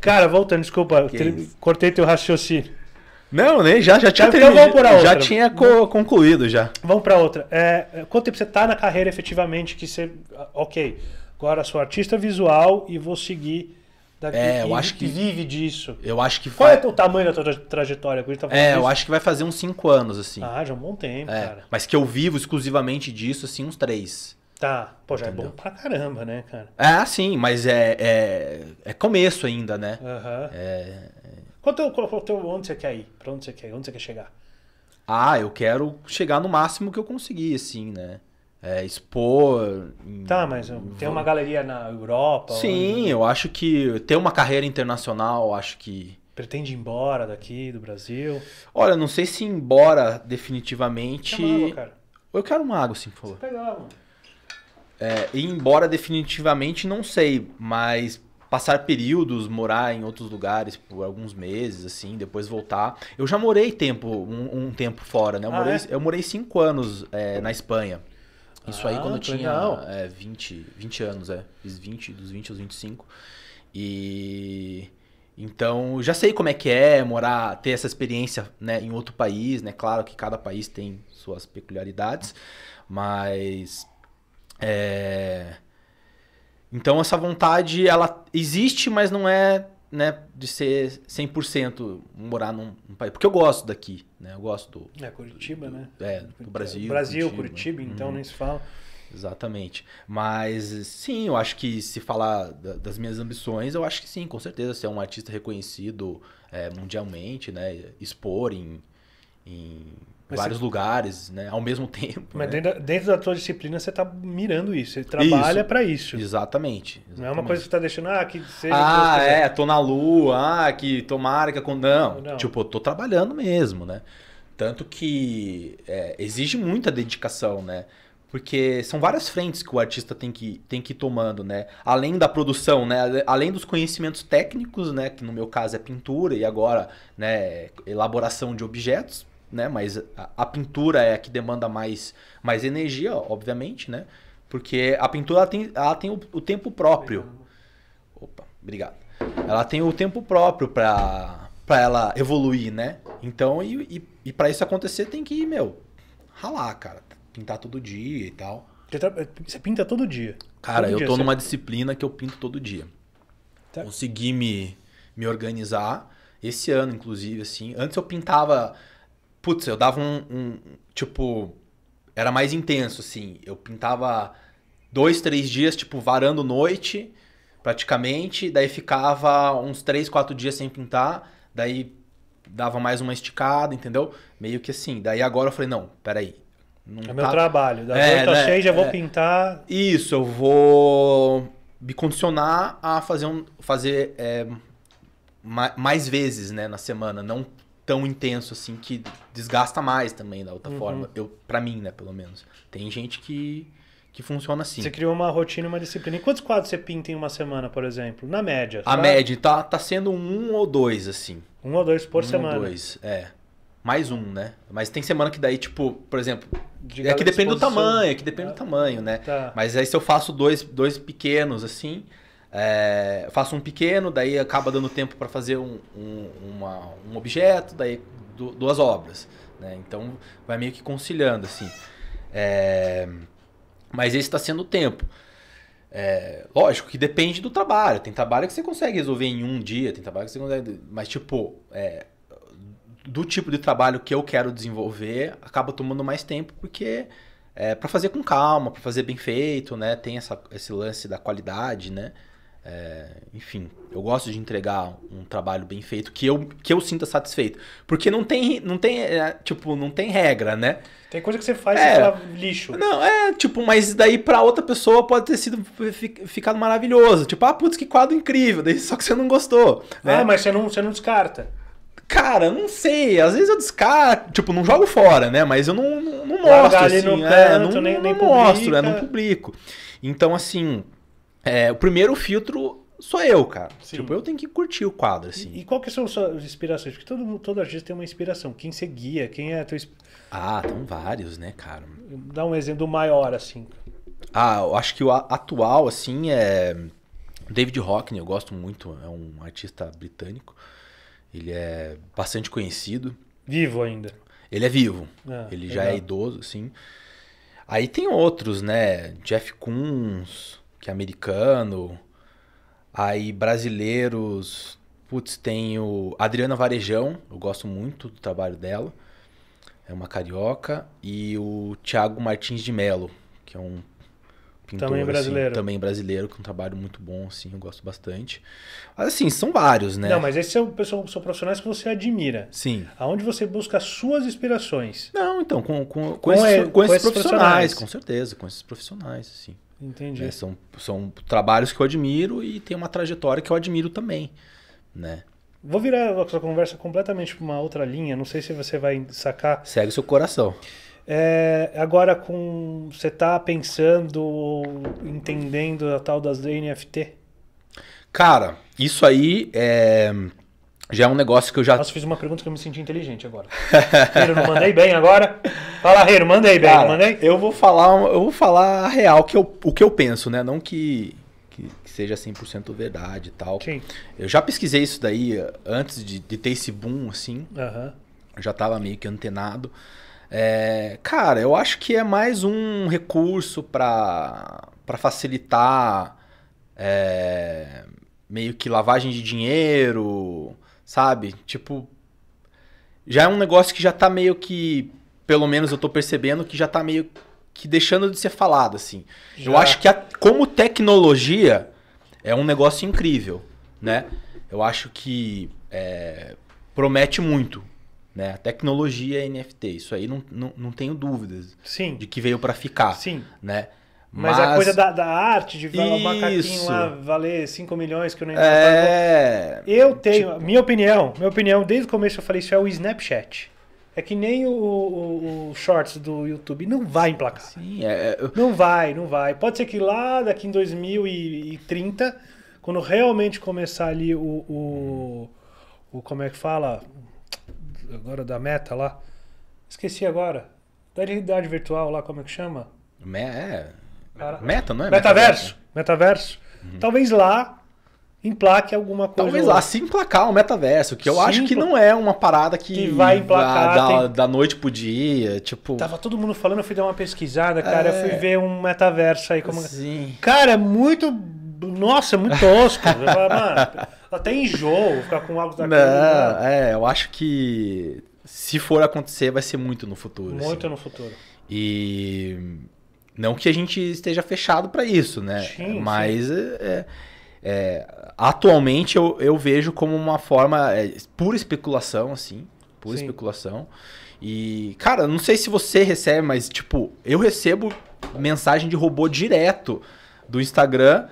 [SPEAKER 1] Cara, voltando, desculpa. Te... Cortei teu raciocínio. Não, nem já, já tinha então, terminado. Vamos já outra. tinha co
[SPEAKER 2] concluído já.
[SPEAKER 1] Vamos para outra. É, quanto tempo você está na carreira efetivamente que você, OK, agora sou artista visual e vou seguir Daqui, é, eu acho que vive disso.
[SPEAKER 2] Eu acho que Qual
[SPEAKER 1] é o tamanho da tua trajetória? Tá é, disso? eu acho
[SPEAKER 2] que vai fazer uns 5 anos, assim. Ah, já é um bom tempo, é, cara. Mas que eu vivo exclusivamente disso, assim, uns 3.
[SPEAKER 1] Tá, pô, já é Entendeu? é bom pra caramba, né, cara?
[SPEAKER 2] é sim, mas é, é, é começo ainda, né? Aham. É... é.
[SPEAKER 1] Quanto, onde você quer ir? Pra onde você quer ir? Onde você quer chegar?
[SPEAKER 2] Ah, eu quero chegar no máximo que eu conseguir, assim, né? é, expor.
[SPEAKER 1] Tá, mas tem uma galeria na Europa. Sim,
[SPEAKER 2] ou... eu acho que ter uma carreira internacional, acho que.
[SPEAKER 1] Pretende ir embora daqui do Brasil?
[SPEAKER 2] Olha, não sei se embora definitivamente. Quer uma água, cara? Eu quero uma água, sim, por favor. Você pega lá, É, ir embora definitivamente não sei, mas passar períodos, morar em outros lugares por alguns meses, assim, depois voltar. Eu já morei tempo, um, um tempo fora, né? Eu, ah, morei, é? eu morei cinco anos é, na Espanha. Isso ah, aí quando eu tinha é, 20, 20 anos, é. Fiz 20, dos 20 aos 25. E. Então, já sei como é que é morar, ter essa experiência né, em outro país, né? Claro que cada país tem suas peculiaridades, mas. É... Então, essa vontade, ela existe, mas não é né, de ser 100% morar num, num, país. Porque eu gosto daqui, né? Eu gosto
[SPEAKER 1] do... É, Curitiba, do, né?
[SPEAKER 2] do, né? É, do Brasil. Brasil, Curitiba, Curitiba então, uhum. nem se fala. Exatamente. Mas sim, eu acho que se falar da, das minhas ambições, eu acho que sim, com certeza. Ser um artista reconhecido é, mundialmente, né? Expor em, em vários você... lugares, né? Ao mesmo tempo. Mas né?
[SPEAKER 1] dentro, da, dentro da tua disciplina você está mirando isso, você trabalha para
[SPEAKER 2] isso. Exatamente, exatamente,
[SPEAKER 1] Não é uma coisa que você tá deixando, ah, que seja. Ah, é,
[SPEAKER 2] tô na lua, ah, que tomara que. Não, não. tipo, eu tô trabalhando mesmo, né? Tanto que é, exige muita dedicação, né? Porque são várias frentes que o artista tem que, tem que ir tomando, né? Além da produção, né? Além dos conhecimentos técnicos, né? Que no meu caso é pintura e agora, né? Elaboração de objetos né? Mas a, a pintura é a que demanda mais, mais energia, obviamente, né? Porque a pintura ela tem, ela tem o, o tempo próprio. Opa, obrigado. Ela tem o tempo próprio para para ela evoluir, né? Então, e, e, e para isso acontecer, tem que, meu, ralar, cara. Pintar todo dia e tal. Você pinta todo dia? Cara, todo eu dia, tô você... numa disciplina que eu pinto todo dia. Tá. Consegui me, me organizar esse ano, inclusive, assim. Antes eu pintava Putz, eu dava um, um. Tipo. Era mais intenso, assim. Eu pintava dois, três dias, tipo, varando noite, praticamente. Daí ficava uns três, quatro dias sem pintar. Daí dava mais uma esticada, entendeu? Meio que assim. Daí agora eu falei, não, peraí. Não é tá... meu trabalho. Da é, noite tá né, cheia, já é... vou
[SPEAKER 1] pintar. Isso,
[SPEAKER 2] eu vou me condicionar a fazer, um, fazer é, mais vezes né, na semana. Não tão intenso assim que desgasta mais
[SPEAKER 1] também da outra uhum. forma. Eu, para mim, né, pelo menos. Tem gente que que funciona assim. Você criou uma rotina, uma disciplina. E quantos quadros você pinta em uma semana, por exemplo? Na média. A tá? média tá, tá sendo
[SPEAKER 2] um ou dois, assim. Um ou dois por um semana. Um ou dois, é. Mais um, né? Mas tem semana que daí, tipo, por exemplo.
[SPEAKER 1] De é que depende exposição. do tamanho, é que
[SPEAKER 2] depende ah, do tamanho, né? Tá. Mas aí se eu faço dois, dois pequenos, assim, é, faço um pequeno, daí acaba dando tempo para fazer um, um, uma, um, objeto, daí duas obras. Né? Então vai meio que conciliando assim. É, mas esse está sendo o tempo. É, lógico que depende do trabalho. Tem trabalho que você consegue resolver em um dia, tem trabalho que você consegue. Mas, tipo, é, do tipo de trabalho que eu quero desenvolver, acaba tomando mais tempo, porque é para fazer com calma, para fazer bem feito, né? Tem essa, esse lance da qualidade, né? É, enfim, eu gosto de entregar um trabalho bem feito que eu, que eu sinta satisfeito. Porque não tem, não tem, é, tipo, não tem regra, né? Tem coisa que você faz é, e você lixo. Não, é, tipo, mas daí pra outra pessoa pode ter sido ficado maravilhoso. Tipo, ah, putz, que quadro incrível, daí só que você não gostou. Né? Ah, mas
[SPEAKER 1] você não, você não descarta.
[SPEAKER 2] Cara, não sei. Às vezes eu descarto, tipo, não jogo fora, né? Mas eu não, não, não mostro, assim. É, canto, não, nem, não mostro, né? Não publico. Então, assim. É, o primeiro filtro sou eu, cara. Sim. Tipo, eu tenho que curtir o
[SPEAKER 1] quadro, assim. E, e qual que são suas inspirações? Porque todo, todo artista tem uma inspiração. Quem você guia? Quem é teu... Ah, tem vários, né, cara? Dá um exemplo maior, assim. Ah, eu acho
[SPEAKER 2] que o atual, assim, é... David Hockney, eu gosto muito. É um artista britânico. Ele é bastante conhecido. Vivo ainda. Ele é vivo. Ah, ele legal. É já é idoso, assim. Aí tem outros, né? Jeff Koons que é americano. Aí brasileiros, putz, tem o Adriana Varejão, eu gosto muito do trabalho dela. É uma carioca e o Thiago Martins de Melo, que é um pintor também assim, brasileiro, assim, também brasileiro com um trabalho muito bom, assim, eu gosto bastante. Mas assim, são vários, né? Não, mas esses
[SPEAKER 1] são, pessoas, são profissionais que você admira. Sim. Aonde você busca suas inspirações? Não,
[SPEAKER 2] então com com, com, com, esses, é, com esses, esses profissionais, profissionais, com certeza, com esses profissionais, assim. Entendi. Né? São, são trabalhos que eu admiro e tem uma trajetória que eu admiro também, né?
[SPEAKER 1] Vou virar a sua conversa completamente para uma outra linha, não sei se você vai sacar. Segue seu coração. É, agora com você está pensando, entendendo a tal das NFT?
[SPEAKER 2] Cara, isso aí é já é um negócio que eu já. Nossa, fiz
[SPEAKER 1] uma pergunta que eu me senti inteligente agora. Reiro, não mandei bem agora? Fala, Reiro, mandei bem, Cara, mandei?
[SPEAKER 2] Eu vou falar, eu vou falar a real que eu, o que eu penso, né? Não que, que, que seja 100% verdade e tal. Sim. Eu já pesquisei isso daí antes de, de ter esse boom, assim. Uhum. já tava meio que antenado. É, cara, eu acho que é mais um recurso para facilitar é, meio que lavagem de dinheiro, Sabe? Tipo. Já é um negócio que já tá meio que. Pelo menos eu tô percebendo que já tá meio que deixando de ser falado, assim. Já. Eu acho que a, como tecnologia é um negócio incrível, né? Eu acho que é, promete muito, né? A tecnologia é NFT, isso aí não, não, não tenho dúvidas. Sim. De que veio para ficar. Sim. Né? Mas, Mas, a coisa da, da arte,
[SPEAKER 1] de o macaquinho lá valer 5 milhões que eu não entendo. É... é eu tenho, tipo... minha opinião, minha opinião, desde o começo eu falei isso é o Snapchat. É que nem o, o, o Shorts do YouTube. Não vai emplacar. Sim, é... é não vai, não vai. Pode ser que lá daqui em 2030, quando realmente começar ali o. o, o como é que fala? Agora da meta lá. Esqueci agora. Da realidade virtual lá, como é que chama? É. Meta, não é? Metaverso. Metaverso. Uhum. Talvez lá emplaque alguma coisa. Talvez lá se
[SPEAKER 2] emplacar o um metaverso,
[SPEAKER 1] que eu Sim, acho que não é uma parada que, que vai emplacar da, tem...
[SPEAKER 2] da noite pro dia, tipo. Tava
[SPEAKER 1] todo mundo falando, eu fui dar uma pesquisada, cara, é... eu fui é. ver um metaverso aí como Sim. Cara, é muito nossa, é muito tosco. Ah, mano, até enjoo ficar com algo daquilo. Não,
[SPEAKER 2] é, eu acho que se for acontecer vai ser muito no futuro. Muito assim. no futuro. E não que a gente esteja fechado para isso, né? Sim, Mas sim. É, é, é, atualmente eu, eu vejo como uma forma é, pura especulação, assim. Pura sim. especulação. E, cara, não sei se você recebe, mas, tipo, eu recebo mensagem de robô direto do Instagram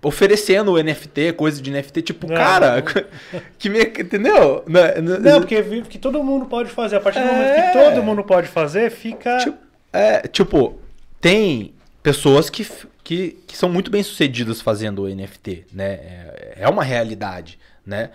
[SPEAKER 2] oferecendo NFT, coisa de NFT, tipo, não, cara,
[SPEAKER 1] que me, entendeu? Não, não, porque, porque todo mundo pode fazer. A partir do é, momento que é. todo mundo pode fazer, fica. Tipo, é, tipo, tem pessoas que, que,
[SPEAKER 2] que são muito bem sucedidas fazendo o NFT, né? É, é uma realidade, né?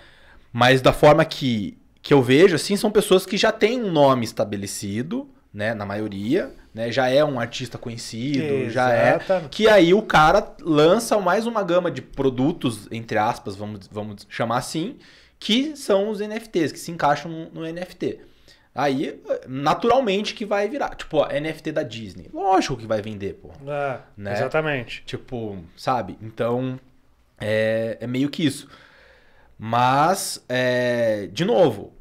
[SPEAKER 2] Mas da forma que, que eu vejo, assim, são pessoas que já têm um nome estabelecido, né? Na maioria, né? Já é um artista conhecido, Exato. já é. Que aí o cara lança mais uma gama de produtos, entre aspas, vamos, vamos chamar assim, que são os NFTs, que se encaixam no NFT. Aí, naturalmente que vai virar. Tipo, ó, NFT da Disney. Lógico que vai vender, pô. É, né? Exatamente. Tipo, sabe? Então, é, é meio que isso. Mas, é, de novo,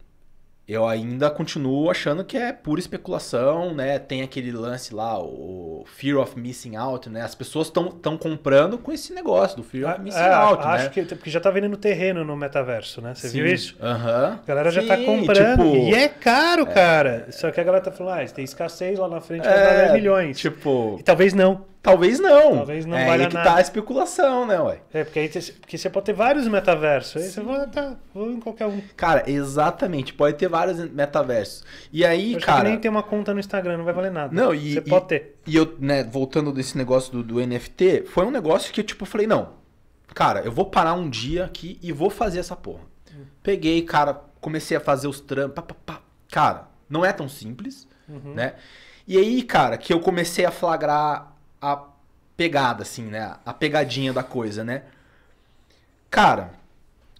[SPEAKER 2] eu ainda continuo achando que é pura especulação, né? Tem aquele lance lá, o fear of missing out, né? As pessoas estão comprando com esse negócio do fear of ah, missing é, out, acho né?
[SPEAKER 1] que porque já tá vendendo terreno no metaverso, né? Você Sim. viu isso? Aham. A galera Sim, já tá comprando tipo, e é caro, é, cara. Só que a galera tá falando, ah, tem escassez lá na frente, é, vai é, valer
[SPEAKER 2] milhões. Tipo, e talvez não. Talvez não. Talvez não é, valha aí é que tá nada. tá a
[SPEAKER 1] especulação, né, ué? É, porque aí porque você pode ter vários metaversos. Aí Sim. você vai, tá, vou em qualquer um.
[SPEAKER 2] Cara, exatamente. Pode ter vários metaversos. E aí, eu cara... Que nem ter uma conta
[SPEAKER 1] no Instagram, não vai valer nada. Não, e... Você e, pode
[SPEAKER 2] ter. E eu, né, voltando desse negócio do, do NFT, foi um negócio que eu, tipo, falei, não. Cara, eu vou parar um dia aqui e vou fazer essa porra. Hum. Peguei, cara, comecei a fazer os trampos. Cara, não é tão simples, uhum. né? E aí, cara, que eu comecei a flagrar a pegada, assim, né? A pegadinha da coisa, né? Cara,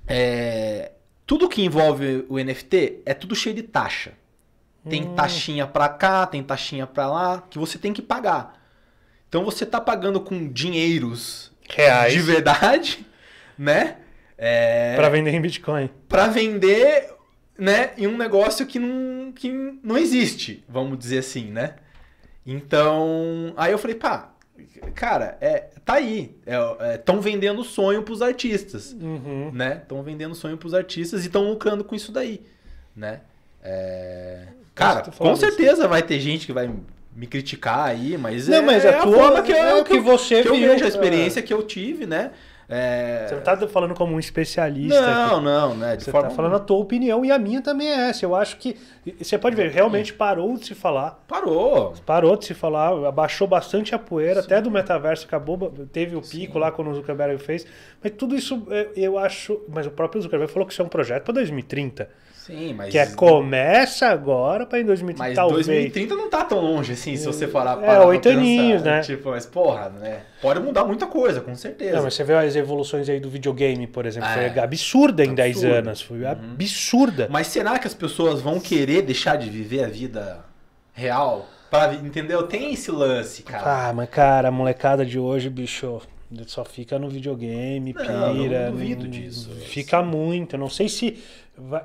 [SPEAKER 2] é... tudo que envolve o NFT é tudo cheio de taxa. Tem hum. taxinha pra cá, tem taxinha pra lá, que você tem que pagar. Então você tá pagando com dinheiros reais de verdade, né? É... Pra vender em Bitcoin. Pra vender, né, em um negócio que não, que não existe, vamos dizer assim, né? Então, aí eu falei, pá, Cara, é, tá aí. Estão é, é, vendendo sonho pros artistas. Uhum. né? Estão vendendo sonho pros artistas e estão lucrando com isso daí. né? É... Cara, com certeza vai ter gente que vai me criticar aí, mas, não, é, mas é, é a tua, forma que, eu, é, é o que, que você que viu. eu vejo a é. experiência
[SPEAKER 1] que eu tive, né? É... Você não está falando como um especialista. Não, aqui. não, né? De você está falando a tua opinião e a minha também é essa. Eu acho que. Você pode ver, realmente parou de se falar. Parou. Parou de se falar, abaixou bastante a poeira, Sim. até do metaverso acabou, teve o pico lá quando o Zuckerberg fez. Mas tudo isso é, eu acho. Mas o próprio Zuckerberg falou que isso é um projeto para 2030. Sim, mas. Que é começa agora para em 2030. Mas talvez. 2030
[SPEAKER 2] não tá tão longe assim, se você falar para. É, oito aninhos, né? Tipo, mas porra, né? Pode mudar muita coisa, com certeza. Não, mas você vê as evoluções aí do videogame, por exemplo. Ah, é, foi absurda em absurda. 10 anos. Foi uhum. absurda. Mas será que as pessoas vão querer deixar de viver a vida
[SPEAKER 1] real? Pra, entendeu? Tem esse lance, cara. Ah, mas cara, a molecada de hoje, bicho só fica no videogame, pira. Não, não duvido não, disso. Fica muito. Eu não sei se. Vai,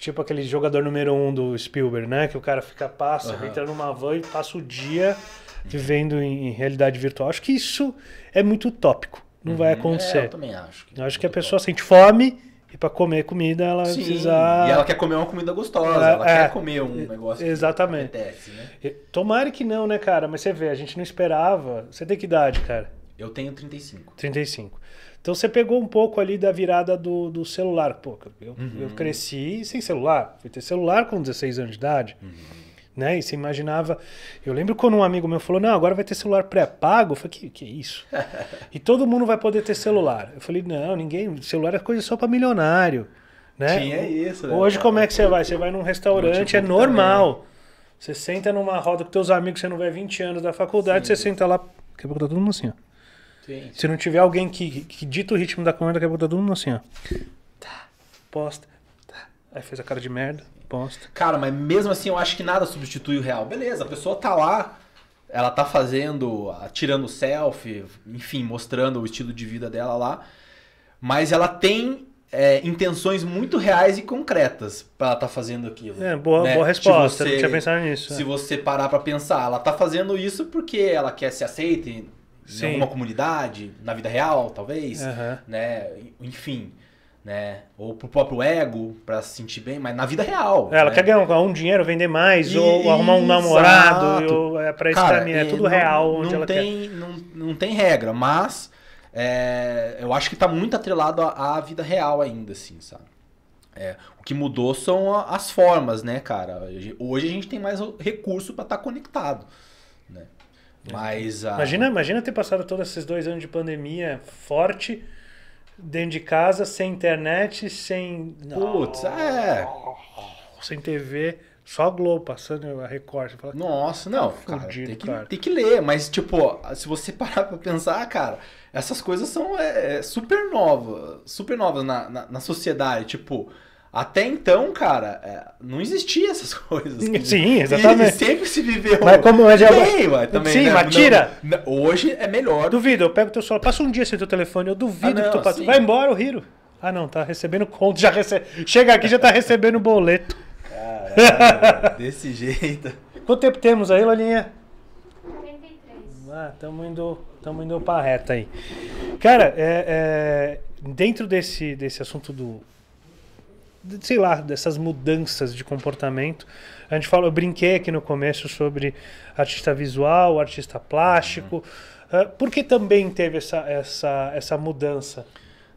[SPEAKER 1] Tipo aquele jogador número um do Spielberg, né? Que o cara fica, passa, uhum. entra numa van e passa o dia vivendo em, em realidade virtual. Acho que isso é muito utópico. Não uhum. vai acontecer. É, eu também acho. Que eu acho é que a pessoa sente fome e para comer comida ela Sim, precisa. E ela quer comer uma
[SPEAKER 2] comida gostosa, ela, ela é, quer é. comer um negócio exatamente. que apetece,
[SPEAKER 1] né? Tomara que não, né, cara? Mas você vê, a gente não esperava. Você tem que idade, cara? Eu tenho 35. 35. Então você pegou um pouco ali da virada do, do celular. Pô, eu, uhum. eu cresci sem celular. Fui ter celular com 16 anos de idade. Uhum. Né? E você imaginava. Eu lembro quando um amigo meu falou: Não, agora vai ter celular pré-pago. Eu falei: Que, que é isso? e todo mundo vai poder ter celular. Eu falei: Não, ninguém. Celular é coisa só para milionário. Né? Tinha isso. Né? Hoje, como é que você vai? Você vai num restaurante, é normal. Você senta numa roda com teus amigos, você não vai 20 anos da faculdade, Sim. você senta lá. Daqui a pouco tá todo mundo assim, ó. Sim. Se não tiver alguém que, que dita o ritmo da câmera, daqui a pouco tá todo mundo assim, ó. Tá, posta,
[SPEAKER 2] tá. Aí fez a cara de merda, posta. Cara, mas mesmo assim eu acho que nada substitui o real. Beleza, a pessoa tá lá, ela tá fazendo, tirando selfie, enfim, mostrando o estilo de vida dela lá. Mas ela tem é, intenções muito reais e concretas para ela estar tá fazendo aquilo. É, boa, né? boa resposta, você, não tinha pensado
[SPEAKER 1] nisso. Se é. você
[SPEAKER 2] parar para pensar, ela tá fazendo isso porque ela quer se aceitar Sim. em alguma comunidade, na vida real, talvez, uhum. né? Enfim, né? Ou pro próprio ego, para se sentir bem, mas na vida real. É, ela né? quer ganhar
[SPEAKER 1] um dinheiro, vender mais, e, ou arrumar um namorado, ou é pra esse Cara, caminho, é tudo não, real onde não ela tem, quer. Não, não tem regra, mas
[SPEAKER 2] é, eu acho que tá muito atrelado à, à vida real ainda, assim, sabe? É, o que mudou são as formas, né, cara? Hoje a gente tem mais recurso para
[SPEAKER 1] estar tá conectado,
[SPEAKER 2] né? É. Mas, imagina,
[SPEAKER 1] imagina ter passado todos esses dois anos de pandemia forte dentro de casa, sem internet, sem. Putz, é. Sem TV, só a Globo passando a Record. Fala, Nossa, não, tá cara, fudido, tem que, cara, tem que, ler, mas, tipo, se você parar pra pensar, cara,
[SPEAKER 2] essas coisas são é, é super novas, super novas na, na, na sociedade. Tipo, até então, cara, é, não existia essas coisas. Sim, exatamente. E sempre se
[SPEAKER 1] viveu. Mas como é de Bem, é, também, sim, né? mas tira. Não, hoje é melhor. Duvido, eu pego teu celular, passa um dia sem teu telefone, eu duvido ah, não, que tu passa. Vai embora, eu riro. Ah, não, tá recebendo conta, já Chega aqui já tá recebendo boleto. Caralho, desse jeito. Quanto tempo temos aí, Lolinha? 33. Ah, estamos indo, tamo indo pra reta aí. Cara, é, é, dentro desse, desse assunto do sei lá, dessas mudanças de comportamento. A gente falou, eu brinquei aqui no começo sobre artista visual, artista plástico. Uhum. Ah, por que também teve essa, essa, essa mudança?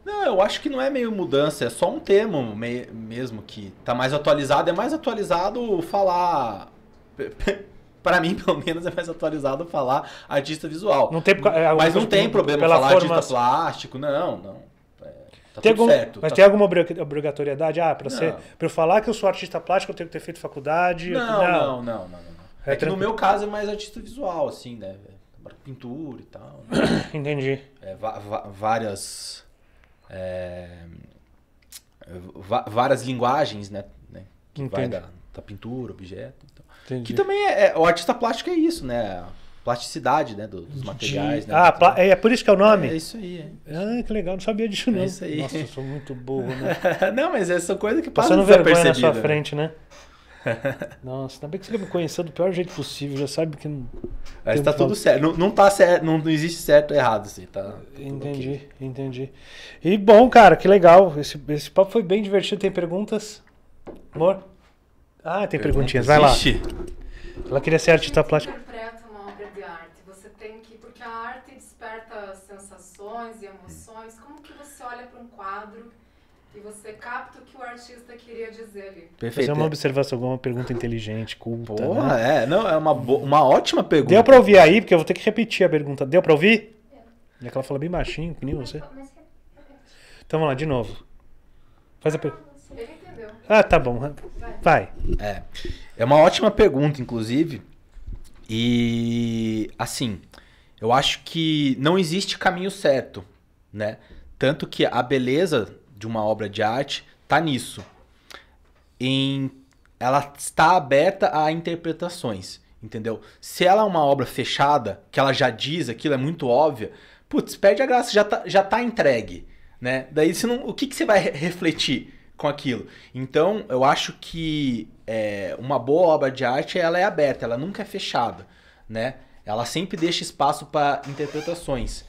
[SPEAKER 2] Não, eu acho que não é meio mudança, é só um termo me mesmo que tá mais atualizado. É mais atualizado falar. para mim, pelo menos, é mais atualizado falar artista visual. Não tem, é, mas não tem problema falar forma... artista
[SPEAKER 1] plástico, não, não. Tá tem algum, certo. Mas tá tem alguma obrigatoriedade? Ah, pra, ser, eu falar que eu sou artista plástico, eu tenho que ter feito faculdade? Não, não, não, não. não, É, é que no meu caso
[SPEAKER 2] é mais artista visual, assim, né?
[SPEAKER 1] Pintura e tal. Né? Entendi. É,
[SPEAKER 2] várias... É, várias linguagens, né? né? Que Entendi. vai da,
[SPEAKER 1] da pintura, objeto. Então. Que também
[SPEAKER 2] é, é, O artista plástico é isso, né? plasticidade né, dos materiais. De... Né, ah,
[SPEAKER 1] pla... é, é por isso que é o nome? É, isso aí. É Ah, que legal, não sabia disso é não. É isso aí. Nossa, eu sou muito burro, né? não, mas essa
[SPEAKER 2] coisa que passa Passando vergonha na sua né? frente,
[SPEAKER 1] né? Nossa, ainda bem que você tá me conhecer do pior jeito possível, já sabe que não. Mas tá um... tudo certo. Não, não tá certo, não, não existe certo ou errado, assim, tá? entendi, aqui. entendi. E bom, cara, que legal. Esse, esse papo foi bem divertido. Tem perguntas? Amor? Ah, tem perguntinhas, vai lá. Ela queria ser artista plástica.
[SPEAKER 2] desperta sensações e emoções? Como que você olha para um quadro
[SPEAKER 1] e você capta o que o artista queria dizer ali? Perfeito. Fazer uma observação, alguma pergunta
[SPEAKER 2] inteligente, culta, né? Porra,
[SPEAKER 1] né? é. Não, é uma, uma ótima pergunta. Deu para ouvir aí, porque eu vou ter que repetir a pergunta. Deu para ouvir? Deu. É que ela fala bem baixinho, que nem você. Então vamos lá, de novo. Faz a pergunta. Ah, Ele entendeu. Ah, tá bom. Vai. É. É uma ótima pergunta, inclusive.
[SPEAKER 2] E assim, eu acho que não existe caminho certo, né? Tanto que a beleza de uma obra de arte tá nisso. Em ela está aberta a interpretações, entendeu? Se ela é uma obra fechada, que ela já diz, aquilo é muito óbvio, putz, perde a graça, já tá, já tá entregue, né? Daí você não, o que, que você vai refletir com aquilo? Então, eu acho que é, uma boa obra de arte, ela é aberta, ela nunca é fechada, né? ela sempre deixa espaço para interpretações.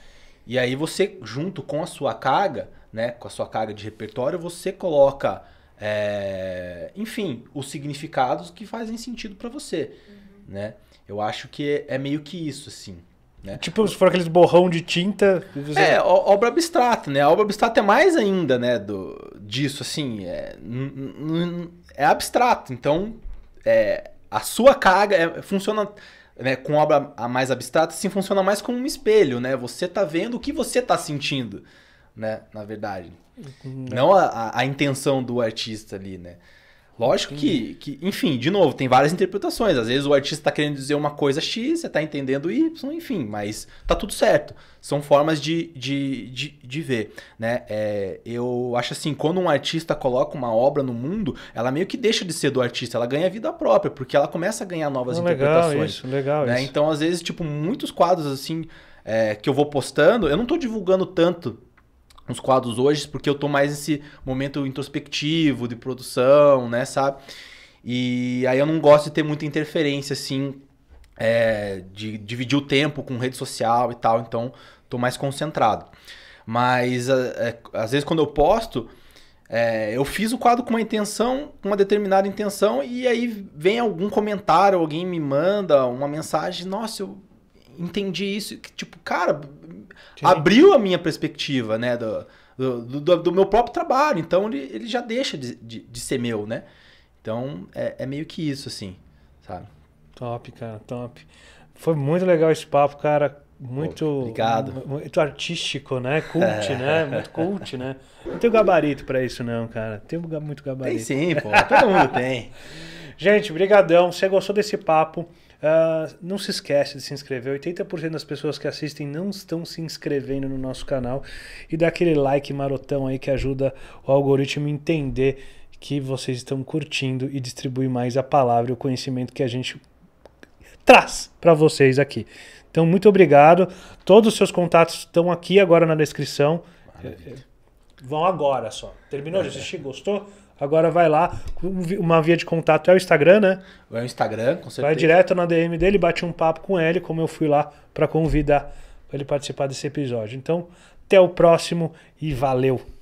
[SPEAKER 2] E aí você, junto com a sua carga, né, com a sua carga de repertório, você coloca, é, enfim, os significados que fazem sentido para você, uhum. né? Eu acho que é meio que isso, assim.
[SPEAKER 1] Né? Tipo, se for aqueles borrão de tinta. Você... É,
[SPEAKER 2] obra abstrata, né? A obra abstrata é mais ainda, né? Do, disso, assim. É, é abstrato. Então, é, a sua carga é, funciona né, com obra mais abstrata, assim, funciona mais como um espelho, né? Você tá vendo o que você tá sentindo, né? Na verdade. Hum, é. Não a, a intenção do artista ali, né? Lógico que, uhum. que, enfim, de novo, tem várias interpretações. Às vezes o artista está querendo dizer uma coisa X, você está entendendo Y, enfim, mas tá tudo certo. São formas de, de, de, de ver. Né? É, eu acho assim, quando um artista coloca uma obra no mundo, ela meio que deixa de ser do artista, ela ganha vida própria, porque ela começa a ganhar novas oh, interpretações. Legal isso, legal né? isso. Então, às vezes, tipo, muitos quadros assim é, que eu vou postando, eu não estou divulgando tanto os quadros hoje, porque eu tô mais nesse momento introspectivo de produção, né, sabe? E aí eu não gosto de ter muita interferência, assim, é, de dividir o tempo com rede social e tal, então tô mais concentrado. Mas é, às vezes quando eu posto, é, eu fiz o quadro com uma intenção, com uma determinada intenção, e aí vem algum comentário, alguém me manda uma mensagem, nossa, eu entendi isso, que, tipo, cara, Sim. abriu a minha perspectiva, né? Do, do, do, do, meu próprio trabalho. Então ele, ele já deixa de, de, de ser meu, né? Então é, é, meio que isso, assim, sabe?
[SPEAKER 1] Top, cara, top. Foi muito legal esse papo, cara. Muito. obrigado. Muito artístico, né? Cult, é. né? Muito cult, né? Não tem gabarito para isso, não, cara. Tem muito gabarito. Tem sim, pô. Todo mundo tem. Gente, brigadão. Você gostou desse papo? Uh, não se esquece de se inscrever. 80% das pessoas que assistem não estão se inscrevendo no nosso canal. E dá aquele like marotão aí que ajuda o algoritmo a entender que vocês estão curtindo e distribuir mais a palavra e o conhecimento que a gente traz para vocês aqui. Então, muito obrigado. Todos os seus contatos estão aqui agora na descrição. Maravilha. Vão agora só. Terminou de é. assistir? Gostou? Agora vai lá, uma via de contato é o Instagram, né? É o Instagram, com certeza. Vai direto na DM dele, bate um papo com ele, como eu fui lá para convidar para ele participar desse episódio. Então, até o próximo e valeu!